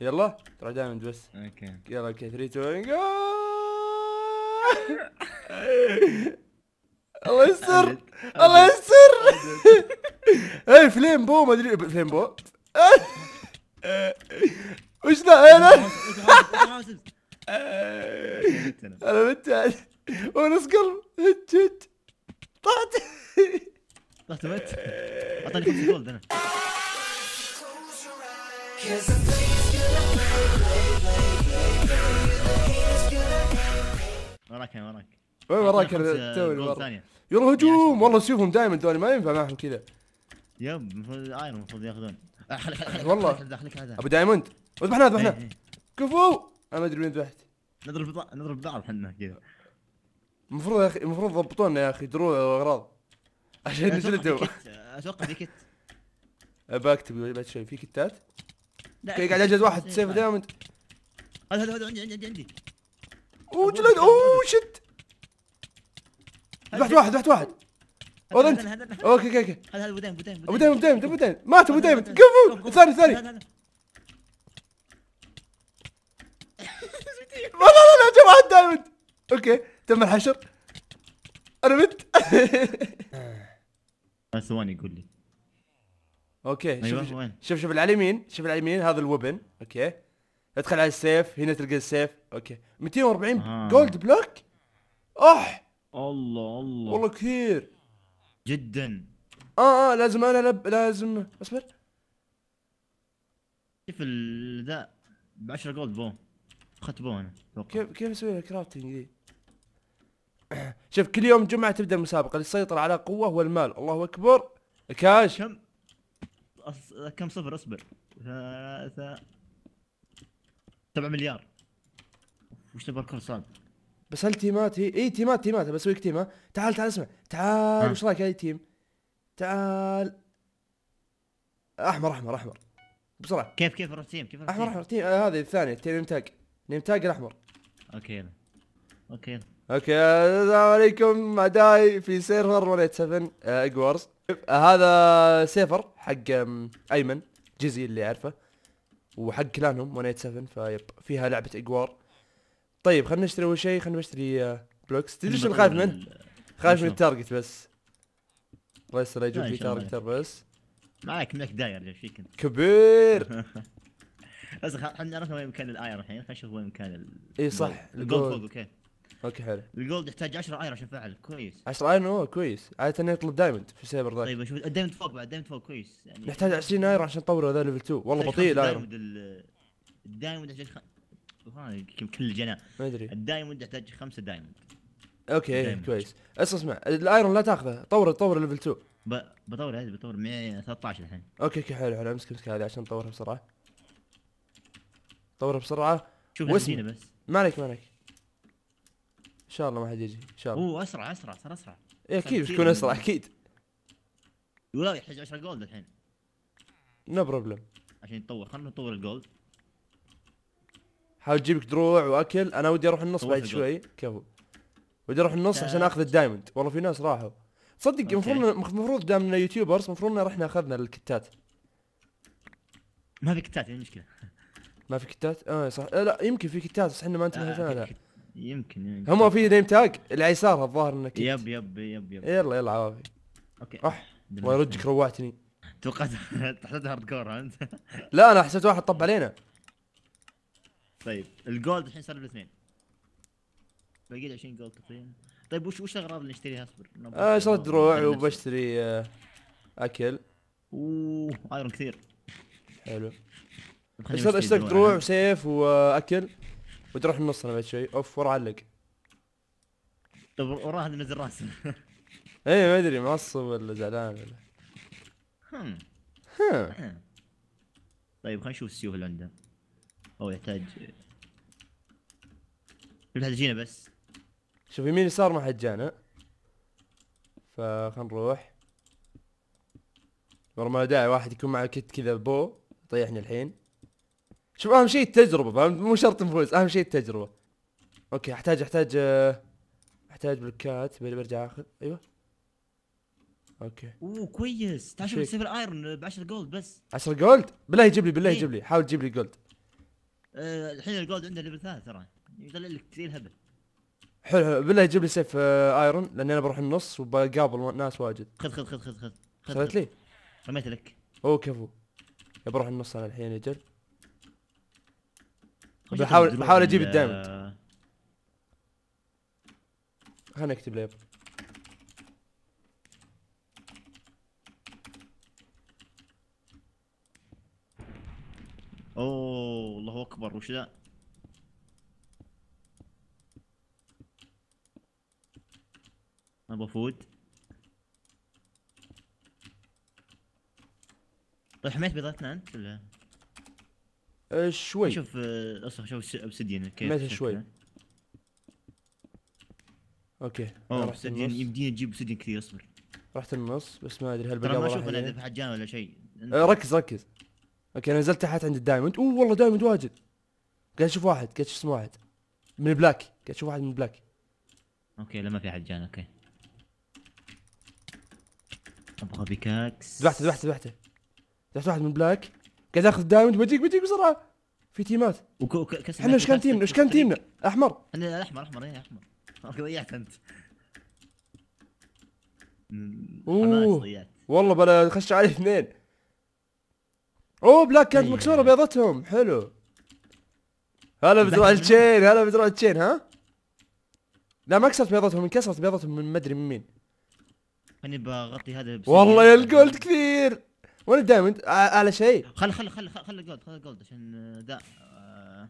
يلا تروح دايما بس اوكي يلا اوكي 3 2 جو الله يستر الله يستر اي فليم بو ما ادري فليم بو وش ذا انا انا مت يعني. ونص قلب هت هت طلعت طلعت مت اعطاني 5 جولد انا وراك وراك وين إيه، وراك توني يلا هجوم والله شوفهم دائما دوري ما ينفع معهم كذا يب المفروض ايرون آه، المفروض ياخذون والله ابو دايموند اذبحنا اذبحنا إيه، إيه. كفو انا ما ادري وين ذبحت نضرب نضرب بعض احنا كذا المفروض يا اخي المفروض ضبطونا يا اخي دروع واغراض عشان نجلدهم اتوقع في كت بكتب بعد شوي في كتات اوكي قاعد اجهز واحد سيف دائما هذا هذا هذا عندي عندي عندي اوه جلد اوه شت ذبحت واحد ذبحت واحد انت اوكي اوكي اوكي هذا هذا ابو دايموند ابو دايموند ابو دايموند مات ابو دايموند قفوا ثاني ثاني لا لا لا جماعة دايموند اوكي تم الحشر انا مت آه. آه، ثواني يقول لي اوكي شوف أيوة شوف شوف على اليمين شوف على اليمين هذا الوبن اوكي ادخل على السيف هنا تلقى السيف اوكي 240 آه. جولد بلوك اح الله الله والله كثير جدا اه اه لازم انا لب لازم اصبر كيف ذا ب 10 جولد بو اخذت بو انا كيف كيف اسوي الكرافتنج ذي؟ دي؟ شوف كل يوم جمعه تبدا المسابقه اللي يسيطر على قوه والمال الله اكبر كاش كم كم صفر اصبر ثلاثة سبعة مليار وش تبغى الكل صعب بس هل تيمات هي اي تيمات تيمات بسوي لك تيمه تعال تعال اسمع تعال وش رايك هاي تيم تعال احمر احمر احمر بسرعه كيف كيف تيم كيف احمر احمر تيم آه هذه الثانيه تيم تاج نيم تاج الاحمر اوكي يلا اوكي يلا اوكي السلام عليكم اعدائي في سيرفر 187 آه، اجوارز هذا سيفر حق ايمن جيزي اللي اعرفه وحق كلانهم 187 فيب فيها لعبه اقوار طيب خلينا نشتري اول شيء خلينا نشتري آه، بلوكس تدري شو خايف منه؟ خايف من التارجت بس الله يستر يجون في تارجت بس معك منك داير ايش فيك انت؟ كبير بس احنا عرفنا وين مكان الاير الحين خلينا نشوف وين مكان ال اي صح الجولد فوق اوكي اوكي حلو الجولد يحتاج 10 ايرون عشان فعل كويس 10 ايرون اوه كويس عادة يطلب دايموند في سايبر ذاك طيب شوف الدايموند فوق بعد الدايموند فوق كويس يعني نحتاج 20 ايرون عشان نطور هذا ليفل 2 والله بطيء الاير الدايموند يحتاج خم... كل الجنا ما ادري الدايموند يحتاج 5 دايموند اوكي دايموند. كويس اسمع الايرون لا تاخذه طور طور ليفل 2 ب... بطور هذه بطور معي 13 الحين اوكي اوكي حلو حلو امسك امسك هذه عشان نطورها بسرعه طورها بسرعه شوف واسم... بس ما عليك ما عليك ان شاء الله ما حد يجي ان شاء الله اوه اسرع اسرع صار اسرع إيه اكيد بتكون اسرع اكيد ولا يحتاج 10 جولد الحين نو بروبلم عشان يتطور خلنا نطور الجولد حاول لك دروع واكل انا ودي اروح النص بعد شوي كفو ودي اروح النص عشان اخذ آه. الدايموند والله في ناس راحوا تصدق المفروض المفروض دامنا يوتيوبرز المفروض رحنا اخذنا الكتات ما في كتات يعني مشكله ما في كتات؟ اه صح لا يمكن في كتات بس احنا ما آه، انتبهنا لها يمكن يمكن يعني هم في نيم تاج اليسار الظاهر انك يب يب يب يب يلا يلا عوافي اوكي روح الله يرجك روعتني توقعت تحسبت هارد كور انت لا انا حسيت واحد طب علينا طيب الجولد الحين صار الاثنين باقي لي 20 جولد تقريبا طيب وش وش الاغراض اللي نشتريها اصبر آه اشتريت دروع وبشتري آه، اكل اوه ايرون كثير حلو اشتريت دروع وسيف واكل وتروح النص انا بعد شوي اوف ورا علق طب وراه نزل راسه اي ما ادري معصب ولا زعلان ولا هم. هم. طيب خلينا نشوف السيوف اللي عنده او يحتاج شوف هذا جينا بس شوف يمين يسار ما حد جانا فخلنا نروح والله ما داعي واحد يكون معه كت كذا بو يطيحني الحين شوف اهم شيء التجربه فهمت مو شرط نفوز اهم شيء التجربه اوكي احتاج احتاج احتاج بلوكات برجع اخذ ايوه اوكي اوه كويس تعال شوف سيفر ايرون ب 10 جولد بس 10 جولد بالله يجيب لي بالله إيه. يجيب لي حاول تجيب لي جولد أه الحين الجولد عنده ليفل ثالث ترى يطلع لك كثير هبل حلو حلو بالله يجيب لي سيف ايرون آه، لاني انا بروح النص وبقابل ناس واجد خذ خذ خذ خذ خذ خذت لي رميت لك اوه كفو بروح النص انا الحين اجل بحاول بحاول اجيب الدايموند خليني اكتب ليبل اوه الله اكبر وش ذا؟ ابغى فود طيب حميت بيضتنا انت ولا؟ آه، شوي شوف آه، اصلا شوف اوبسيديان كيف شوي اوكي اوه اوبسيديان يمديني تجيب اوبسيديان كثير اصبر رحت النص بس ما ادري هل بقى ما اشوف انا اذا في حجان ولا شيء آه، ركز ركز اوكي انا نزلت تحت عند الدايموند اوه والله دايموند واجد قاعد اشوف واحد قاعد اسمه واحد من البلاك قاعد اشوف واحد من البلاك اوكي لا ما في حد جانا اوكي ابغى بيكاكس ذبحته ذبحته ذبحته ذبحت واحد من البلاك قاعد اخذ دايموند بديك بديك بسرعه في تيمات احنا ايش كان تيمنا ايش كان تيمنا احمر انا احمر احمر ايه احمر ضيعت انت اوه والله بلا خش علي اثنين اوه بلاك كانت مكسوره بيضتهم حلو هلا بدروع التشين هلا بدروع التشين ها لا ما كسرت بيضتهم انكسرت بيضتهم من مدري من مين انا بغطي هذا والله يا الجولد كثير وين الدايموند؟ آه، على شيء خل خل خل خل جولد خل جولد عشان ذا آه، آه.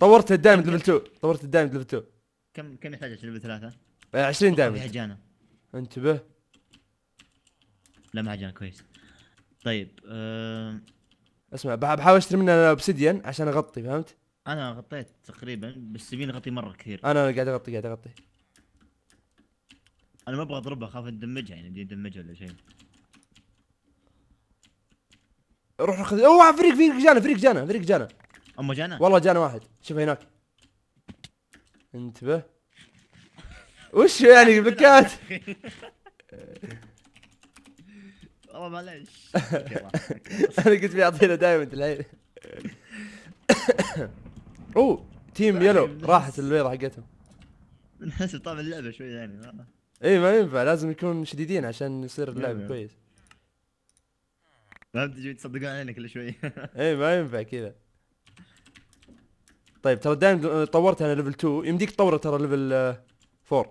طورت الدايموند ليفل 2 طورت الدايموند ليفل 2 كم كم يحتاج عشان ليفل 3 20 دايموند حجانه انتبه لا ما حجانه كويس طيب آه اسمع بحاول اشتري منه اوبسيديان عشان اغطي فهمت؟ انا غطيت تقريبا بس يبيني اغطي مره كثير انا قاعد اغطي قاعد اغطي انا ما ابغى اضربها اخاف ندمجها يعني بدي ندمجها ولا شيء روح خذ اوه فريق فريق جانا فريق جانا فريق جانا امه جانا والله جانا واحد شوف هناك انتبه وش يعني بكات والله معليش انا كنت بيعطينا دايموند الحين اوه تيم يلو طيب، راحت البيضه حقتهم نحس طابع اللعبه شوي يعني اي ما ينفع لازم يكون شديدين عشان يصير اللعب كويس ما تجي تصدقون علينا كل شوي اي ما ينفع كذا طيب ترى دائما طورت انا ليفل 2 يمديك تطوره ترى ليفل 4 آه،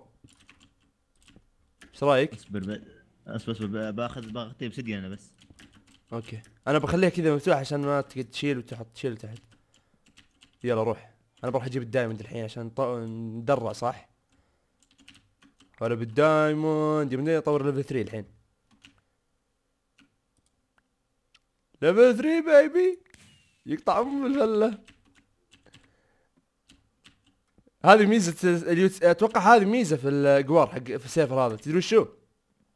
ايش رايك؟ اصبر اصبر اصبر باخذ باخذ بسدي طيب، انا بس اوكي انا بخليها كذا مفتوحه عشان ما تشيل وتحط تشيل تحت يلا روح انا بروح اجيب الدايموند الحين عشان ندرع صح؟ ولا بالدايموند يمديني اطور ليفل 3 الحين ليفل 3 بيبي يقطع ام الفله هذه ميزه اليوتس... اتوقع هذه ميزه في الجوار حق في السيفر هذا تدري شو؟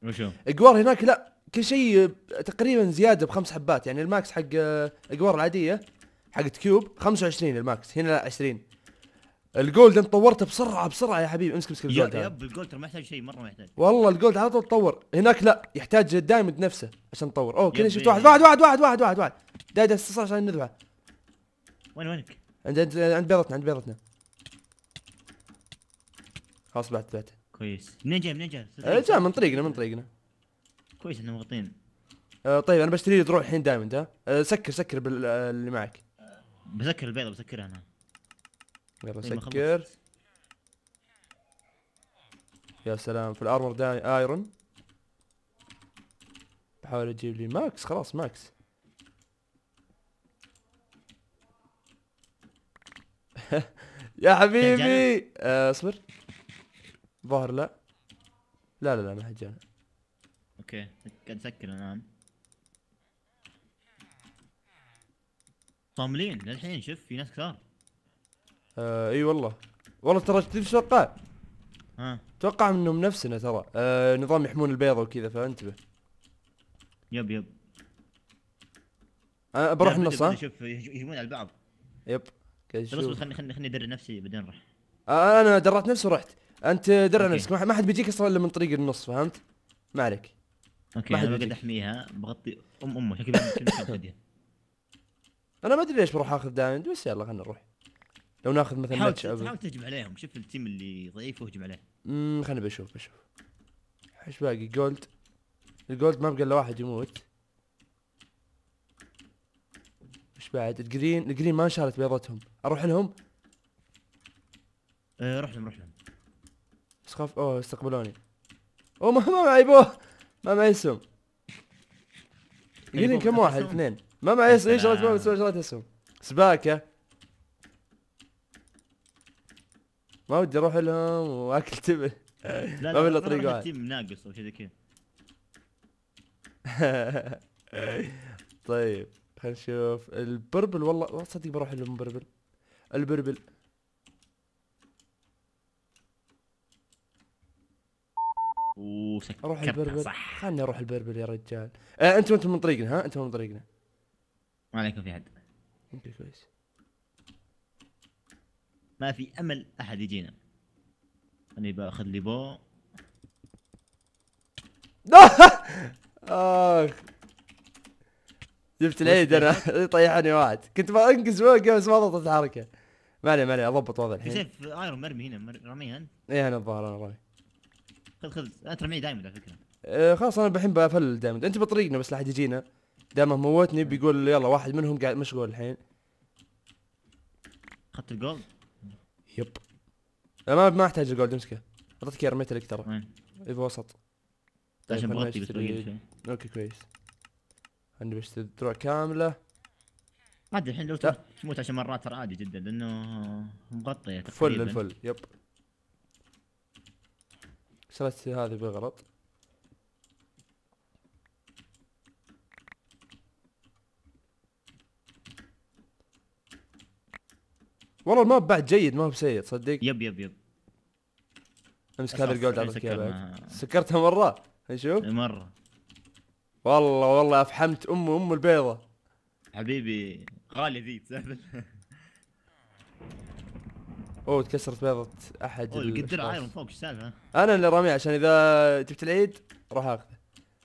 وشو؟ الجوار هناك لا كل شيء تقريبا زياده بخمس حبات يعني الماكس حق الجوار العاديه حقت كيوب 25 الماكس هنا لا 20 الجولد انت طورته بسرعه بسرعه يا حبيبي امسك امسك الجولد يب الجولد ما يحتاج شيء مره ما يحتاج والله الجولد على طول تطور هناك لا يحتاج الدايموند نفسه عشان تطور اوه كذا شفت واحد واحد واحد واحد واحد واحد واحد دايد استصار عشان نذبحه وين وينك؟ عند عند عند بيضتنا عند بيضتنا خلاص بعد بعد كويس منين جاي منين جاي؟ إيه، جاي من طريقنا من طريقنا كويس احنا مغطين آه طيب انا بشتري لي دروع الحين دايموند ها آه سكر سكر آه، اللي معك بسكر البيضه بسكرها انا يلا سكر يا سلام في الارمر داي ايرون بحاول اجيب لي ماكس خلاص ماكس يا حبيبي آه، اصبر ظهر لا لا لا لا ما هجانا اوكي قاعد اسكر الان طاملين للحين شوف في ناس كثار آه اي والله والله ترى تدري ايش ها اتوقع انه بنفسنا نفسنا ترى آه نظام يحمون البيضة وكذا فانتبه يب يب انا بروح النص ها؟ شوف يهجمون على بعض يب طيب، بس بس خلني خلني خلني ادري نفسي بعدين نروح آه انا درعت نفسي ورحت انت درع نفسك ما حد بيجيك اصلا الا من طريق النص فهمت؟ ما عليك اوكي انا بقعد احميها بغطي ام امه شكلها انا ما ادري ليش بروح اخذ دايموند بس يلا خلينا نروح لو ناخذ مثلا حاول ماتش حاول تهجم عليهم شوف التيم اللي ضعيف وهجم عليه امم خليني بشوف بشوف ايش باقي جولد الجولد ما بقى الا واحد يموت ايش بعد الجرين الجرين ما شالت بيضتهم اروح لهم ايه روح لهم روح لهم بس خاف اوه استقبلوني اوه ما ما معي بو ما معي اسهم يعني جرين كم واحد اثنين ما معي اسهم ايش شغلات ما بسوي اسهم سباكه ما ودي اروح لهم واكل تبن ما في الا طريق واحد تيم ناقص او شيء زي كذا طيب خلينا نشوف البربل والله والله صدق بروح لهم بربل البربل اروح البربل صح خلني اروح البربل يا رجال آه انتم انتم من طريقنا ها انتم من طريقنا ما عليكم في حد انت كويس ما في امل احد يجينا خليني باخذ لي بو اخ جبت العيد انا طيحني واحد كنت بنقز فوق بس ما ضبطت الحركه ما علي ما علي اضبط وضع الحين سيف ايرون مرمي هنا رميها انت ايه انا الظاهر انا رمي خذ خذ انا ترميه دايما على فكره آه خلاص انا الحين بفل دايما انت بطريقنا بس لا احد يجينا دامه موتني بيقول يلا واحد منهم قاعد مشغول الحين اخذت الجولد يب ما ما احتاج الجولد امسكه اعطيتك اياه رميت لك ترى وين؟ اي وسط طيب، عشان طيب، بغطي اوكي كويس عندي بشتري دروع كامله ما ادري الحين لو تموت عشان مرات ترى عادي جدا لانه مغطيه تقريبا فل الفل يب شريت هذه بالغلط والله الماب بعد جيد ما هو بسيء تصدق يب يب يب امسك هذا الجولد على كذا سكرتها مره نشوف مره والله والله افحمت ام ام البيضه حبيبي غاليه ذي تسافر اوه تكسرت بيضة احد اوه القدر عايرون فوق ايش السالفة؟ انا اللي راميه عشان اذا جبت العيد راح اخذه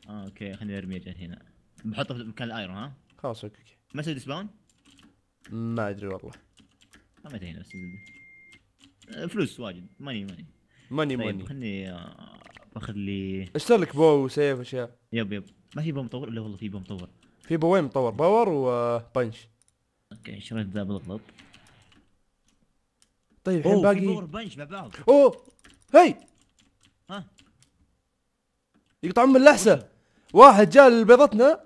اه اوكي خليني ارميه هنا بحطه في مكان الايرون ها؟ خلاص اوكي ما سوي سباون؟ ما ادري والله ما آه، فلوس واجد ماني ماني ماني طيب، ماني خلني آه، باخذ لي اشتري لك بو وسيف اشياء يب يب ما في بو مطور الا والله في بو مطور في بوين مطور باور وبنش آه، اوكي شريت ذا بالضبط طيب الحين باقي باور بنش مع بعض اوه هي ها يقطعون من اللحسه واحد جاء لبيضتنا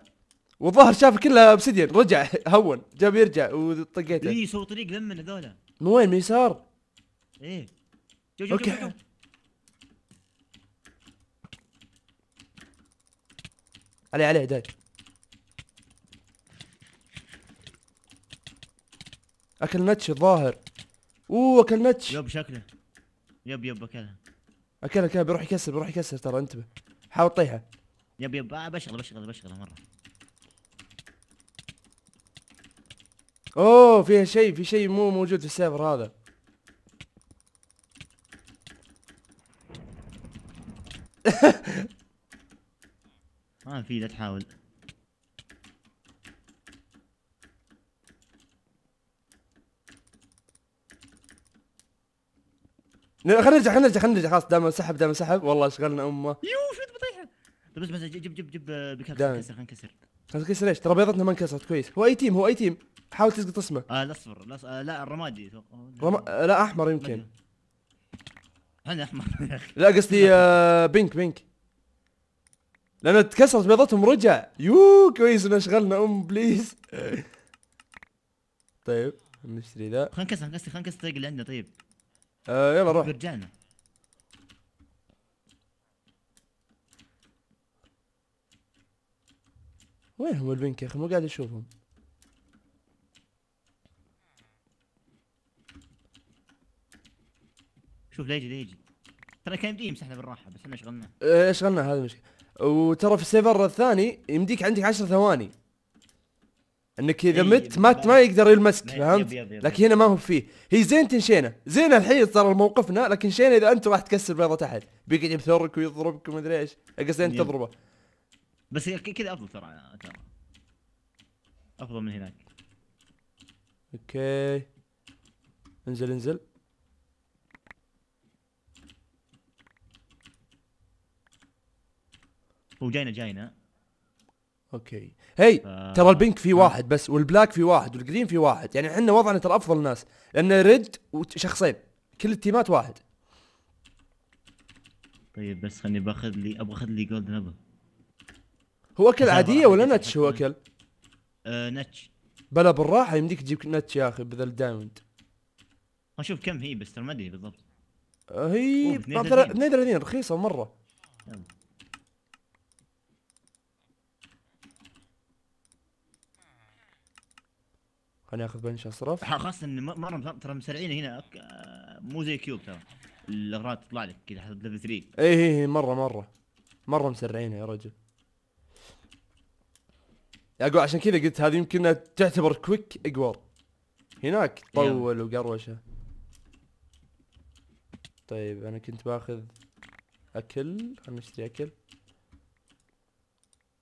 والظاهر شاف كلها ابسيديان رجع هون جاب يرجع وطقيته اي سوى طريق لمن هذولا من وين من يسار؟ ايه جو جو اوكي جو جو. علي علي داي اكل نتش الظاهر اوه اكل نتش يب شكله يب يب اكلها اكلها كذا بيروح يكسر بيروح يكسر ترى انتبه حاول طيحه يب يب بشغله بشغله بشغله مره اوه فيها شيء في شيء مو موجود في السيرفر هذا ما في لا تحاول خلينا نرجع خلينا نرجع خلينا نرجع خلاص دام انسحب دام انسحب والله اشغلنا امه يو شو بطيحه طيب بس بس جيب جيب جيب بكسر خلينا نكسر خلينا نكسر ايش ترى بيضتنا ما انكسرت كويس هو اي تيم هو اي تيم حاول تسقط اسمه آه الاصفر آه، لا الرمادي رم... آه، لا احمر يمكن انا احمر يا اخي لا قصدي آه بينك بينك لانه تكسرت بيضتهم رجع يو كويس ان اشغلنا ام بليز طيب نشتري ذا خلينا نكسر خلينا نكسر الطريق اللي عندنا طيب آه يلا روح رجعنا وين هم البنك يا اخي مو قاعد اشوفهم شوف لا يجي لا يجي ترى كان يمديه يمسحنا بالراحه بس احنا شغلناه ايه شغلنا هذا المشكله وترى في السيفر الثاني يمديك عندك 10 ثواني انك اذا إيه، مت مات ما يقدر يلمسك فهمت؟ لكن هنا ما هو فيه، هي زين تنشينا، زين الحين ترى موقفنا لكن شينا اذا انت راح تكسر بيضة تحت بيقعد يبثرك ويضربك ومدري ايش، قصدي انت تضربه. بس كذا افضل ترى افضل من هناك. اوكي انزل انزل هو جاينا جاينا اوكي هي ف... ترى البينك في واحد بس والبلاك في واحد والجرين في واحد يعني احنا وضعنا ترى افضل ناس لان ريد وشخصين كل التيمات واحد طيب بس خلني باخذ لي ابغى اخذ لي جولد ابل هو اكل عاديه ولا نتش هو اكل؟ أه نتش بلا بالراحه يمديك تجيب نتش يا اخي بذا الدايموند اشوف كم هي بس ترى ما ادري بالضبط هي 32 نعم، رخيصه مره يلا. خليني اخذ بنش اصرف خاصه ان مره ترى مسرعين هنا آه، مو زي كيوب ترى الاغراض تطلع لك كذا حسب ليفل 3 اي اي مره مره مره مسرعين يا رجل اقول عشان كذا قلت هذه يمكن تعتبر كويك اقوار هناك طول وقروشه طيب انا كنت باخذ اكل خلنا نشتري اكل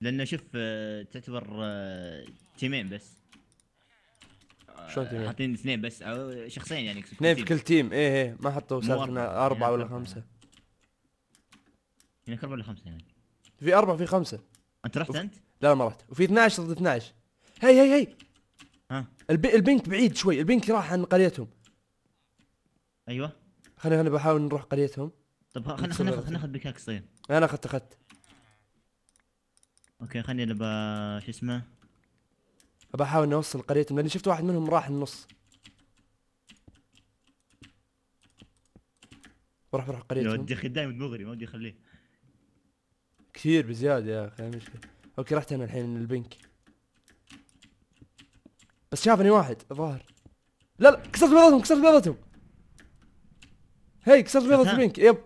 لانه شوف آه، تعتبر آه، تيمين بس شلون تيمين؟ حاطين اثنين بس او شخصين يعني اثنين في كل تيم ايه ايه ما حطوا سالفه اربعه ولا يعني خمسه هناك يعني اربعه ولا خمسه يعني في اربعه في خمسه انت رحت انت؟ لا ما رحت وفي 12 ضد 12 هي هي هي ها البي البنك بعيد شوي البنك راح عن قريتهم ايوه خلينا انا بحاول نروح قريتهم طب خلينا خلينا ناخذ ناخذ بكاكس طيب انا اخذت اخذت اوكي خليني اللي شو اسمه فبحاول اني اوصل قريتهم لاني شفت واحد منهم راح النص بروح بروح قريتهم ودي اخي دائما مغري ما ودي اخليه كثير بزياده يا اخي مشكله اوكي رحت انا الحين البنك بس شافني واحد الظاهر لا لا كسرت بيضتهم كسرت بيضتهم هي كسرت بيضة البنك يب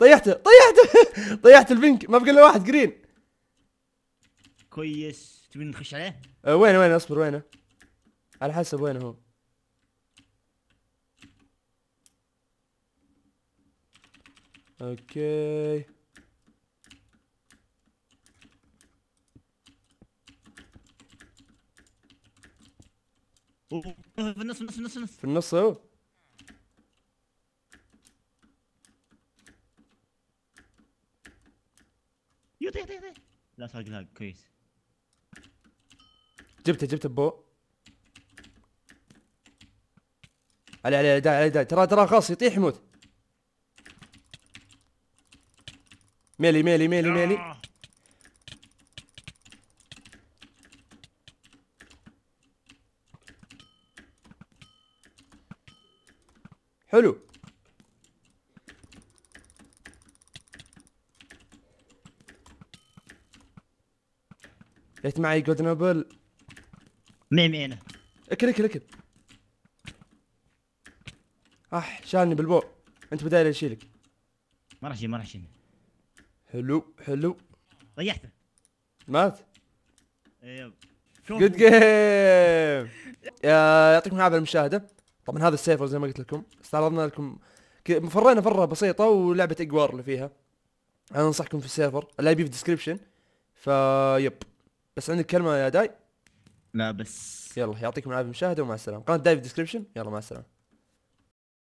طيحته طيحته طيحت البنك ما بقى الا واحد جرين كويس تبين نخش عليه أه وين وين اصبر وينه على حسب وين هو اوكي في النص في النص في النص في النص هو يطيح يطيح يطيح لا صار كويس جبته جبته بو علي علي داي علي داي ترى ترى خلاص يطيح يموت ميلي ميلي ميلي ميلي حلو ليت معي جولدن ابل معي معي انا اكل اكل اكل اح آه، شالني بالبوع انت بداية اشيلك ما راح اشيل ما راح اشيل حلو حلو ريحته مات ايوه جود جيم يعطيكم العافيه المشاهده طبعا هذا السيفر زي ما قلت لكم استعرضنا لكم فرينا فره بسيطه ولعبه اقوار اللي فيها انا انصحكم في السيرفر الاي بي في الديسكربشن فيب بس عندك كلمه يا داي لا بس يلا يعطيكم العافيه مشاهده ومع السلامه قناه دايف ديسكربشن يلا مع السلامه